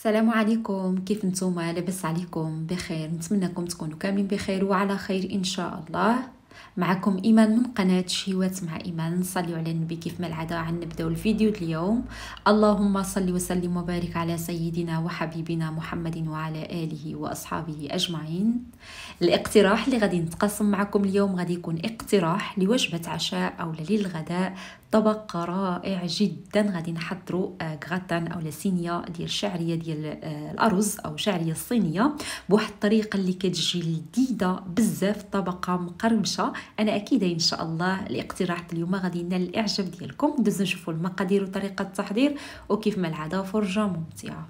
السلام عليكم كيف نتوما لاباس عليكم بخير نتمنىكم تكونوا كاملين بخير وعلى خير ان شاء الله معكم ايمان من قناه شهوات مع ايمان صلي على النبي كيف ما العاده عن نبداو الفيديو اليوم اللهم صل وسلم وبارك على سيدنا وحبيبنا محمد وعلى اله واصحابه اجمعين الاقتراح اللي غادي نتقاسم معكم اليوم غادي يكون اقتراح لوجبه عشاء او للغداء طبق رائع جدا غادي نحضروا آه، غاتان او لسينيا ديال الشعريه ديال آه، الارز او شعريه الصينيه بواحد الطريقه اللي كتجي لذيذه بزاف طبقه مقرمشه انا اكيده ان شاء الله الاقتراح اليوم غادي ينال الاعجاب ديالكم ندوزو نشوفوا المقادير وطريقه التحضير وكيف ما العاده فرجه ممتعه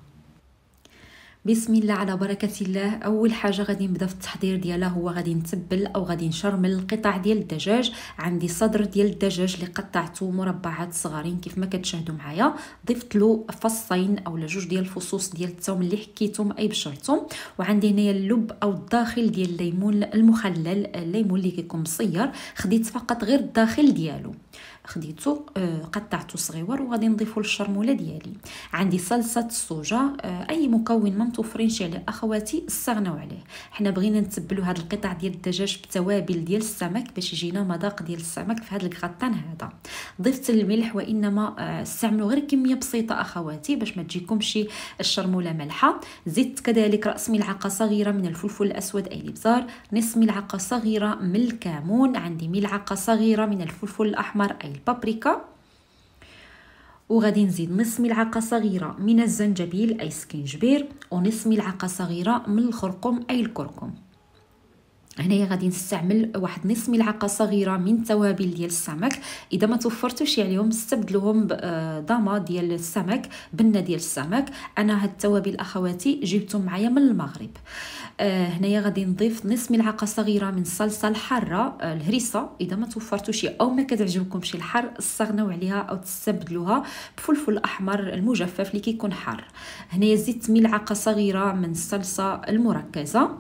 بسم الله على بركة الله أول حاجة غادي نبدا في التحضير ديالها هو غادي نتبل أو غادي نشرمل القطع ديال الدجاج عندي صدر ديال الدجاج اللي قطعته مربعات صغارين كيف ما كتشاهدوا معايا ضفت له فصين أو جوج ديال الفصوص ديال الثوم اللي حكيتهم أي بشرتهم وعندي هنايا اللب أو الداخل ديال الليمون المخلل الليمون اللي كيكون مصير خديت فقط غير الداخل ديالو خديته آه، قطعته صغيور وغادي نضيفه للشرموله ديالي عندي صلصه الصوجه آه، اي مكون ما متوفرينش عليه اخواتي استغناو عليه حنا بغينا نتبلو هاد القطع ديال الدجاج بتوابل ديال السمك باش يجينا مذاق ديال السمك في هاد الكغطان هذا ضفت الملح وانما آه، استعملوا غير كميه بسيطه اخواتي باش ما تجيكمش الشرموله مالحه زدت كذلك راس ملعقه صغيره من الفلفل الاسود اي الابزار نصف ملعقه صغيره من الكمون عندي ملعقه صغيره من الفلفل الاحمر اي البابريكا وغادي نزيد نص ملعقه صغيره من الزنجبيل اي سكينجبير ونص ملعقه صغيره من الخرقوم اي الكركم هنايا غادي نستعمل واحد نص ملعقه صغيره من التوابل ديال السمك اذا ما توفرتوش عليهم يعني استبدلوهم بضامه آه، ديال السمك بنه ديال السمك انا هاد التوابل اخواتي جبتهم معايا من المغرب آه، هنايا غادي نضيف نص ملعقه صغيره من الصلصه الحاره آه، الهريسه اذا ما توفرتوش او ما كتعجبكمش الحار استغناو عليها او تستبدلوها بفلفل احمر المجفف اللي كيكون حار هنايا زدت ملعقه صغيره من الصلصه المركزه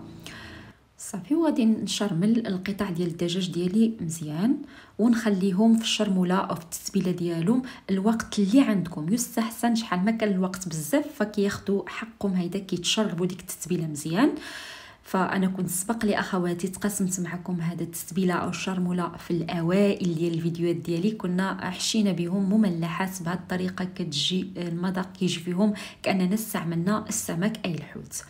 صافي وغادي نشرمل القطع ديال الدجاج ديالي مزيان ونخليهم في الشرموله او في التتبيله ديالهم الوقت اللي عندكم يستحسن شحال ما كان الوقت بزاف فكياخذوا حقهم هيدا كيتشربوا ديك التتبيله مزيان فانا كنت سبق لي اخواتي تقسمت معكم هذا التتبيله او الشرموله في الاوائل ديال الفيديوهات ديالي كنا حشينا بهم مملحات بهذه الطريقه كتجي المذاق كيجي فيهم كاننا استعملنا السمك اي الحوت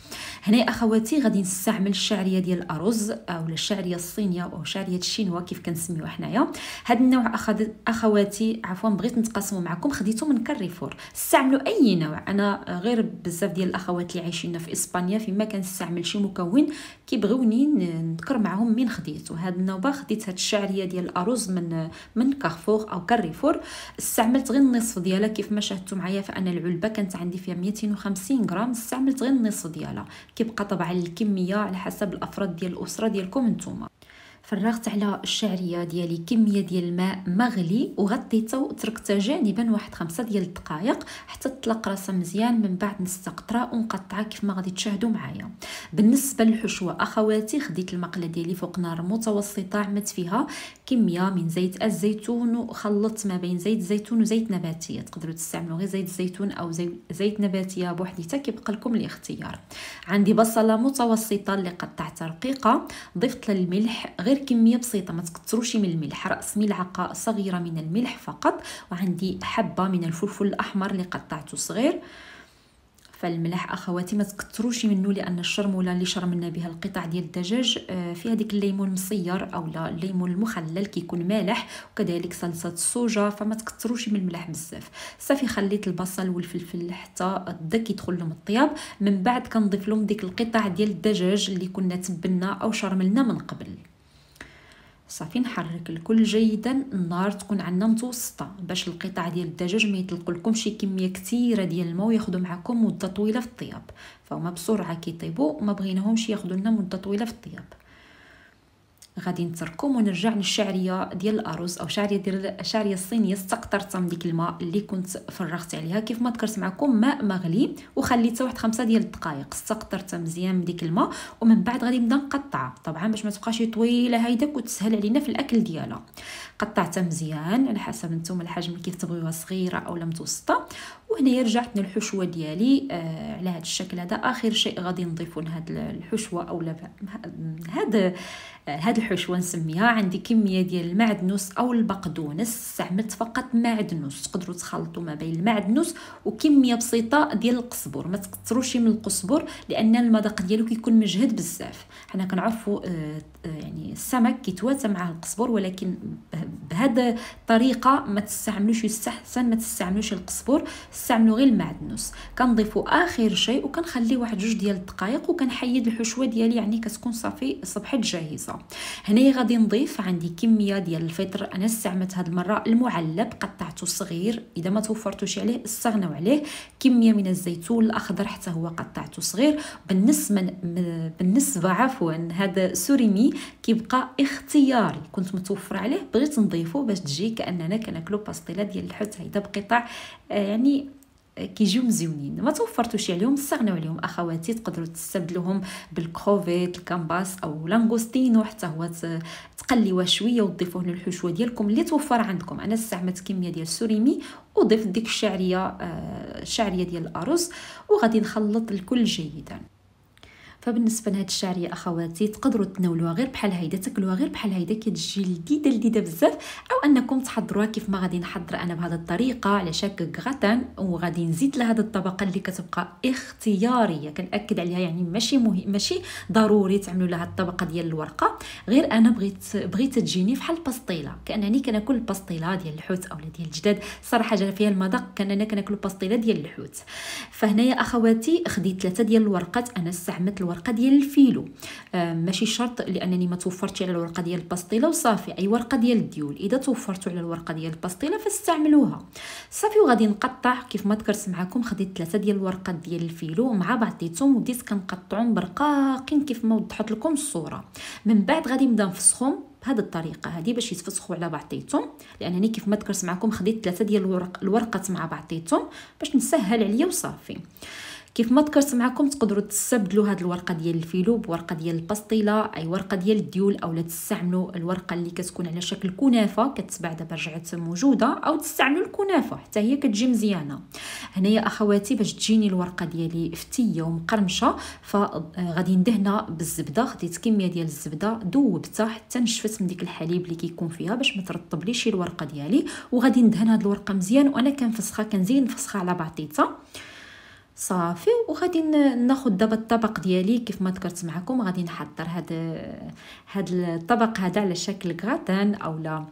هنا اخواتي غادي نستعمل الشعريه ديال الارز او الشعريه الصينيه او شعريه الشينوا كيف كنسميوها حنايا هذا النوع أخذ... اخواتي عفوا بغيت نتقاسمه معكم خديته من كاريفور استعملوا اي نوع انا غير بزاف ديال الاخوات اللي عايشين في اسبانيا فيما كنستعمل شي مكون كيبغيوني نذكر معهم مين خديت وهاد النوبه خديت هاد الشعريه ديال الارز من من كارفور او كاريفور استعملت غير النصف ديالها كيف ما شاهدتوا معايا فانا العلبه كانت عندي فيها 250 غرام استعملت غير النصف ديالها كيبقى طبعا الكميه على حسب الافراد ديال الاسره ديالكم نتوما فرغت على الشعريه ديالي كميه ديال الماء مغلي وغطيته وتركته جانبا واحد خمسة ديال الدقائق حتى تطلق راسها مزيان من بعد نستقطرها ونقطعها كيف ما غادي تشاهدوا معايا بالنسبه للحشوه اخواتي خديت المقله ديالي فوق نار متوسطه عملت فيها كميه من زيت الزيتون وخلطت ما بين زيت الزيتون وزيت نباتيه تقدروا تستعملوا غير زيت الزيتون او زيت نباتيه بوحديتها كيبقى لكم الاختيار عندي بصله متوسطه اللي قطعتها رقيقه ضفت للملح غير كميه بسيطه ما تكثروش من الملح راس ملعقه صغيره من الملح فقط وعندي حبه من الفلفل الاحمر اللي قطعته صغير فالملح اخواتي ما تكثروش منه لان الشرموله اللي شرمنا بها القطع ديال الدجاج آه، فيها ديك الليمون مصير او لا الليمون المخلل كيكون مالح وكذلك صلصه الصوجه فما تكثروش من الملح بزاف صافي خليت البصل والفلفل حتى الدك يدخل لهم الطياب من بعد كنضيف لهم ديك القطع ديال الدجاج اللي كنا تبنا او شرملنا من قبل صافي نحرك الكل جيدا النار تكون عندنا متوسطه باش القطع ديال الدجاج ما يطلقوا لكم شي كميه كثيره ديال الماء وياخذوا معكم مده طويله في الطياب فهما بسرعه كيطيبوا ما بغيناهمش ياخذوا لنا مده طويله في الطياب غادي نتركم ونرجع للشعريه ديال الارز او شعريه ديال الشعريه الصينيه استقطرت من ديك الماء اللي كنت فرغت عليها كيف ما ذكرت معكم ماء مغلي وخليت واحد خمسة ديال الدقائق استقطرت مزيان من ديك الماء ومن بعد غادي نبدا نقطعها طبعا باش ما تبقاش طويله هيداك وتسهل علينا في الاكل ديالها قطعتها مزيان على حسب نتوما الحجم كيف تبغيوها صغيره او لا متوسطه وهنا رجعت للحشوة ديالي آه على هذا الشكل هذا اخر شيء غادي نضيفو لهاد الحشوه اولا هاد هاد الحشوة حشوه نسميها عندي كميه ديال المعدنوس او البقدونس استعملت فقط معدنوس تقدروا تخلطوا ما بين المعدنوس وكميه بسيطه ديال القزبر ما تكثروش من القزبر لان المذاق ديالو كيكون مجهد بزاف حنا كنعرفوا آه، آه، يعني السمك كيتواتى معاه القزبر ولكن بهذه الطريقه ما تستعملوش يستحسن ما تستعملوش القزبر استعملوا غير المعدنوس كنضيفوا اخر شيء وكنخليه واحد جوج ديال الدقائق وكنحيد الحشوه ديالي يعني كتكون صافي صبحت جاهزه هنايا غادي نضيف عندي كميه ديال الفطر انا استعملت هاد المره المعلب قطعته صغير اذا ما توفرتوش عليه استغناو عليه كميه من الزيتون الاخضر حتى هو قطعته صغير بالنسبه بالنسبه عفوا هذا سوريمي كيبقى اختياري كنت متوفر عليه بغيت نضيفه باش تجي كاننا كناكلو باستيلا ديال الحوت هيدا بقطع آه، يعني كيجيو مزيونين ما توفرتوش عليهم استغناو عليهم اخواتي تقدروا تستبدلوهم بالكوفيد الكامباس او لانغوستينو حتى هو تقليوه شويه وتضيفوه للحشوه ديالكم اللي توفر عندكم انا استعملت كميه ديال السوريمي وضفت ديك الشعريه آه، الشعريه ديال الارز وغادي نخلط الكل جيدا فبالنسبه لهاد الشعريه اخواتي تقدروا تناولوها غير بحال هيدا تاكلوها غير بحال هيدا كتجي لذيذه لذيذه بزاف او انكم تحضروها كيف ما غادي نحضر انا بهذه الطريقه على شكل غراتان وغادي نزيد لهاد الطبقه اللي كتبقى اختياريه كنأكد عليها يعني ماشي مهم ماشي ضروري تعملوا لها الطبقه ديال الورقه غير انا بغيت بغيت تجيني بحال البسطيله كانني كناكل البسطيله ديال الحوت اولا ديال الجداد صراحه جا فيها المذاق كاننا كناكلوا البسطيله ديال الحوت فهنايا اخواتي خديت ثلاثه ديال الورقات انا استعملت الورقه ديال الفيلو آه، ماشي شرط لانني ما توفرتش على الورقه ديال الباستيلا وصافي اي ورقه ديال الديول اذا توفرتوا على الورقه ديال الباستيلا فاستعملوها صافي وغادي نقطع كيف ما ذكرت معكم خديت ثلاثه ديال الورقات ديال الفيلو مع بعضيتهم وبديت كنقطعهم برقاقين كيف ما وضحت لكم الصوره من بعد غادي نبدا نفسخهم بهذه الطريقه هذه باش يتفسخوا على بعضيتهم لانني كيف ما ذكرت معكم خديت ثلاثه ديال الورق الورقات مع بعضيتهم باش نسهل عليا وصافي كيف ما ذكرت معكم تقدروا تستبدلوا هذه الورقه ديال الفيلو بورقه ديال البسطيله اي ورقه ديال الديول اولا تستعملوا الورقه اللي كتكون على شكل كنافه كتباع دابا رجعت موجوده او تستعملوا الكنافه حتى هي كتجي مزيانه هنايا اخواتي باش تجيني الورقه ديالي فتيه ومقرمشه فغادي ندهنها بالزبده خديت كميه ديال الزبده ذوبتها حتى نشفت من ديك الحليب اللي كيكون فيها باش ما ترطبليش الورقه ديالي وغادي ندهن هذه الورقه مزيان وانا كنفسخها كنزين نفسخها على بعضيتها صافي وغادي ناخذ دابا الطبق ديالي كيف ما ذكرت معكم غادي نحضر هذا هذا الطبق هذا على شكل غراتان اولا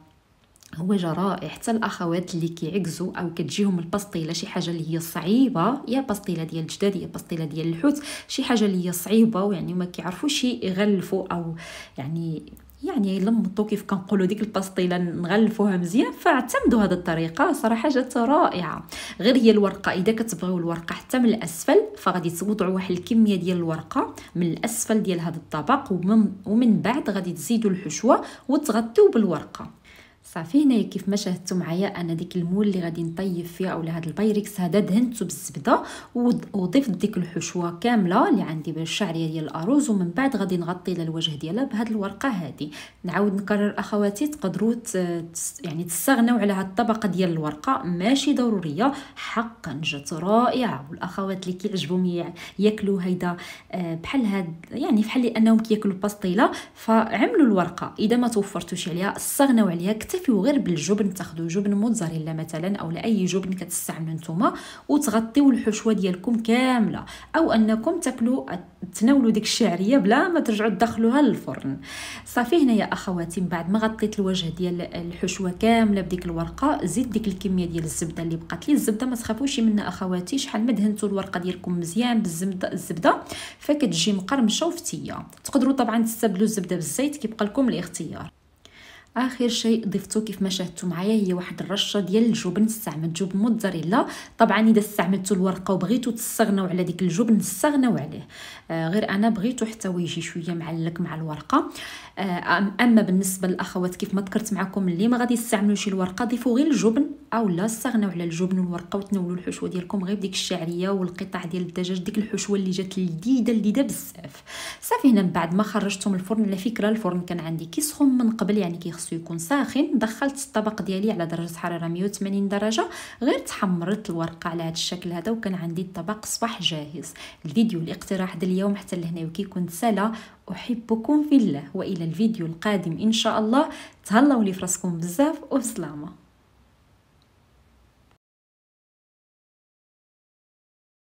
هو جرائح حتى الاخوات اللي كيعكزوا او كتجيهم البسطيله شي حاجه اللي هي صعيبه يا بسطيله ديال الجداد يا بسطيله ديال الحوت شي حاجه اللي هي صعيبه ويعني ما كيعرفوش يغلفوا او يعني يعني لمطو كيف كنقولوا ديك الباسطيله نغلفوها مزيان فاعتمدوا هذه الطريقه صراحه جات رائعه غير هي الورقه اذا كتبغيو الورقه حتى من الاسفل فغادي توضعوا واحد الكميه ديال الورقه من الاسفل ديال هذا الطبق ومن, ومن بعد غادي تزيدوا الحشوه وتغطيو بالورقه صافي هنايا كيف ما شاهدتوا معايا انا ديك المول اللي غادي نطيب فيها اولا هذا البايركس هذا دهنته بالزبده وضفت ديك الحشوه كامله اللي عندي بالشعريه ديال الاروز ومن بعد غادي نغطي على الوجه ديالها بهاد الورقه هذه نعاود نكرر اخواتي تقدروا يعني تستغناو على هذه الطبقه ديال الورقه ماشي ضروريه حقا جات رائعه والاخوات اللي كيعجبهم ياكلوا هيدا آه، بحال هاد يعني بحال انهم كياكلوا باستيله فعملوا الورقه اذا ما توفرتوش عليها استغناو عليها كتر كتصيفيو غير بالجبن تاخذوا جبن موتزاريلا مثلا او لاي جبن كتستعملوا نتوما وتغطيو الحشوه ديالكم كامله او انكم تاكلوا تناولوا ديك الشعريه بلا ما ترجعوا تدخلوها للفرن صافي هنايا اخواتي من بعد ما غطيت الوجه ديال الحشوه كامله بديك الورقه زيد ديك الكميه ديال الزبده اللي بقات لي الزبده ما تخافوش منها اخواتي شحال ما دهنتوا الورقه ديالكم مزيان بالزبده الزبده فكتجي مقرمشه وفتيه تقدروا طبعا تستبدلوا الزبده بالزيت كيبقى لكم الاختيار اخر شيء ضفتو كيف ما شاهدتوا معايا هي واحد الرشه ديال الجبن استعملت جبن موتزاريلا طبعا اذا استعملتوا الورقه وبغيتوا تستغناو على ديك الجبن استغناو عليه آه غير انا بغيتو حتى يجي شويه معلق مع الورقه آه اما بالنسبه للاخوات كيف ما ذكرت معكم اللي ما غادي يستعملوا شي الورقه ضيفوا غير الجبن او لا استغناو على الجبن والورقه وتناولوا الحشوه ديالكم غير بديك الشعريه والقطع ديال الدجاج ديك الحشوه اللي جات لذيذه لذيذه بزاف صافي هنا من بعد ما خرجتهم من الفرن على فكره الفرن كان عندي كيسخن من قبل يعني كيخصو يكون ساخن دخلت الطبق ديالي على درجه حراره 180 درجه غير تحمرت الورقه على هذا الشكل هذا وكان عندي الطبق صباح جاهز الفيديو الاقتراح ديال اليوم حتى لهنا وكيكون كنت احبكم في الله والى الفيديو القادم ان شاء الله تهلاو لي فراسكم بزاف وبسلامه